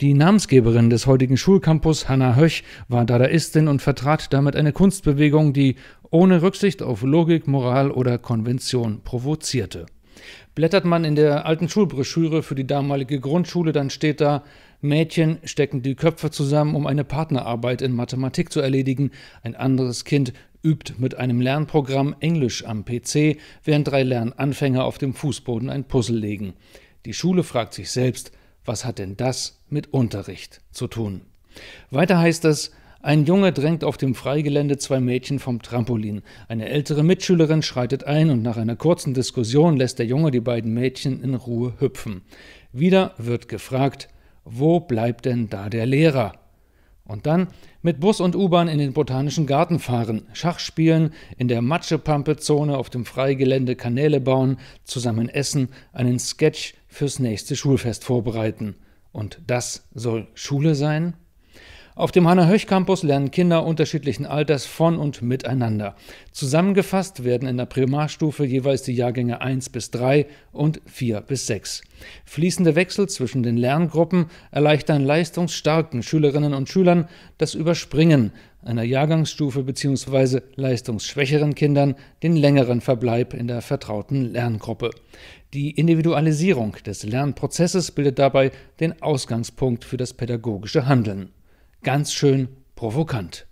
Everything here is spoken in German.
Die Namensgeberin des heutigen Schulcampus, Hannah Höch, war Dadaistin und vertrat damit eine Kunstbewegung, die ohne Rücksicht auf Logik, Moral oder Konvention provozierte. Blättert man in der alten Schulbroschüre für die damalige Grundschule, dann steht da, Mädchen stecken die Köpfe zusammen, um eine Partnerarbeit in Mathematik zu erledigen, ein anderes Kind übt mit einem Lernprogramm Englisch am PC, während drei Lernanfänger auf dem Fußboden ein Puzzle legen. Die Schule fragt sich selbst, was hat denn das mit Unterricht zu tun? Weiter heißt es, ein Junge drängt auf dem Freigelände zwei Mädchen vom Trampolin. Eine ältere Mitschülerin schreitet ein und nach einer kurzen Diskussion lässt der Junge die beiden Mädchen in Ruhe hüpfen. Wieder wird gefragt, wo bleibt denn da der Lehrer? Und dann mit Bus und U-Bahn in den Botanischen Garten fahren, Schach spielen, in der Matschepampe-Zone auf dem Freigelände Kanäle bauen, zusammen essen, einen Sketch fürs nächste Schulfest vorbereiten. Und das soll Schule sein? Auf dem Hanna Höch Campus lernen Kinder unterschiedlichen Alters von und miteinander. Zusammengefasst werden in der Primarstufe jeweils die Jahrgänge 1 bis 3 und 4 bis 6. Fließende Wechsel zwischen den Lerngruppen erleichtern leistungsstarken Schülerinnen und Schülern das Überspringen einer Jahrgangsstufe bzw. leistungsschwächeren Kindern den längeren Verbleib in der vertrauten Lerngruppe. Die Individualisierung des Lernprozesses bildet dabei den Ausgangspunkt für das pädagogische Handeln ganz schön provokant.